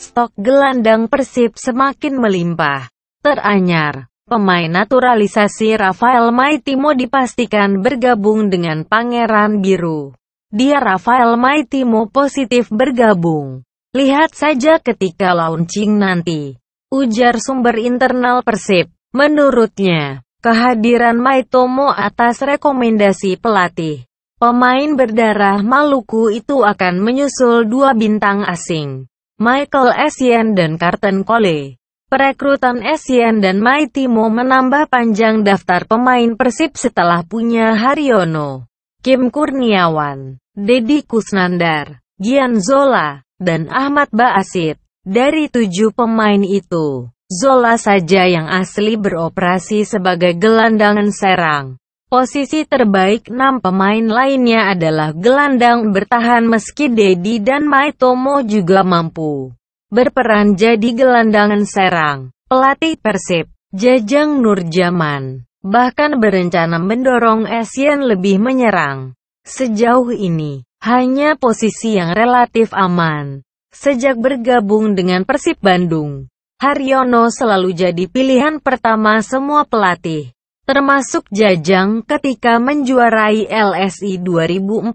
Stok gelandang Persib semakin melimpah. Teranyar, pemain naturalisasi Rafael Maitimo dipastikan bergabung dengan Pangeran Biru. Dia Rafael Maitimo positif bergabung. Lihat saja ketika launching nanti. Ujar sumber internal Persib. Menurutnya, kehadiran Maitomo atas rekomendasi pelatih. Pemain berdarah Maluku itu akan menyusul dua bintang asing. Michael Essien dan Carton Cole. Perekrutan Essien dan Maitimo menambah panjang daftar pemain Persib setelah punya Haryono, Kim Kurniawan, Dedi Kusnandar, Gian Zola, dan Ahmad Baasid. Dari tujuh pemain itu, Zola saja yang asli beroperasi sebagai gelandangan serang. Posisi terbaik enam pemain lainnya adalah gelandang bertahan meski Dedi dan Maitomo juga mampu berperan jadi gelandangan serang. Pelatih Persib, Jajang Nurjaman, bahkan berencana mendorong Asian lebih menyerang. Sejauh ini, hanya posisi yang relatif aman. Sejak bergabung dengan Persib Bandung, Haryono selalu jadi pilihan pertama semua pelatih termasuk Jajang ketika menjuarai LSI 2014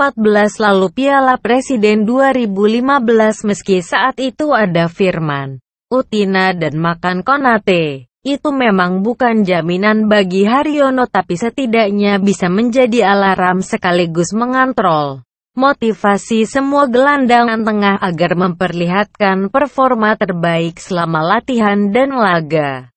lalu Piala Presiden 2015 meski saat itu ada Firman, Utina dan Makan Konate. Itu memang bukan jaminan bagi Haryono tapi setidaknya bisa menjadi alarm sekaligus mengontrol motivasi semua gelandang tengah agar memperlihatkan performa terbaik selama latihan dan laga.